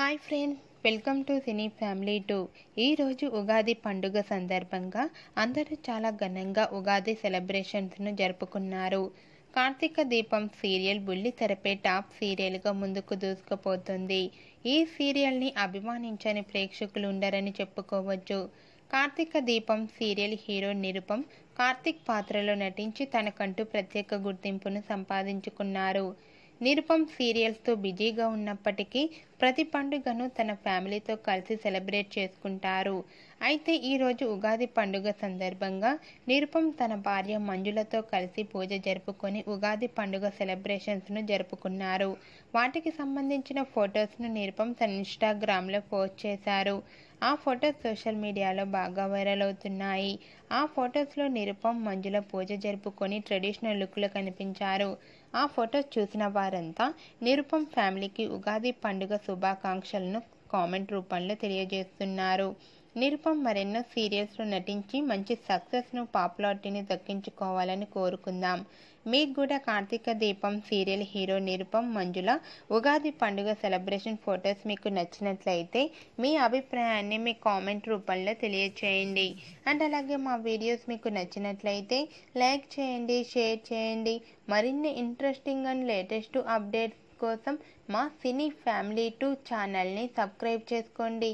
hi friend welcome to cine family two ఈరోజు ఉగాది పండుగ సందర్భంగా అందరూ చాలా ఘనంగా ఉగాది సెలబ్రేషన్స్ను జరుపుకున్నారు కార్తీక దీపం సీరియల్ బుల్లి తెరపే టాప్ సీరియల్గా ముందుకు దూసుకుపోతుంది ఈ సీరియల్ని అభిమానించని ప్రేక్షకులు ఉండరని చెప్పుకోవచ్చు కార్తీక దీపం సీరియల్ హీరో నిరుపం కార్తీక్ పాత్రలో నటించి తనకంటూ ప్రత్యేక గుర్తింపును సంపాదించుకున్నారు నిరుపం సీరియల్స్తో బిజీగా ఉన్నప్పటికీ ప్రతి పండుగను తన ఫ్యామిలీతో కలిసి సెలబ్రేట్ చేసుకుంటారు అయితే ఈరోజు ఉగాది పండుగ సందర్భంగా నిరుపం తన భార్య మంజులతో కలిసి పూజ జరుపుకొని ఉగాది పండుగ సెలబ్రేషన్స్ను జరుపుకున్నారు వాటికి సంబంధించిన ఫొటోస్ను నిరుపం తన ఇన్స్టాగ్రామ్లో పోస్ట్ చేశారు ఆ ఫొటోస్ సోషల్ మీడియాలో బాగా వైరల్ అవుతున్నాయి ఆ ఫొటోస్లో నిరుపం మంజుల పూజ జరుపుకొని ట్రెడిషనల్ లుక్లో కనిపించారు ఆ ఫొటోస్ చూసిన వారంతా నిరుపం ఫ్యామిలీకి ఉగాది పండుగ శుభాకాంక్షలను కామెంట్ రూపంలో తెలియజేస్తున్నారు నిరుపం మరెన్నో సీరియల్స్లో నటించి మంచి సక్సెస్ను పాపులారిటీని దక్కించుకోవాలని కోరుకుందాం మీకు కూడా కార్తీక దీపం సీరియల్ హీరో నిరుపం మంజుల ఉగాది పండుగ సెలబ్రేషన్ ఫొటోస్ మీకు నచ్చినట్లయితే మీ అభిప్రాయాన్ని మీ కామెంట్ రూపంలో తెలియచేయండి అండ్ అలాగే మా వీడియోస్ మీకు నచ్చినట్లయితే లైక్ చేయండి షేర్ చేయండి మరిన్ని ఇంట్రెస్టింగ్ అండ్ లేటెస్ట్ అప్డేట్స్ కోసం మా సినీ ఫ్యామిలీ టూ ఛానల్ని సబ్స్క్రైబ్ చేసుకోండి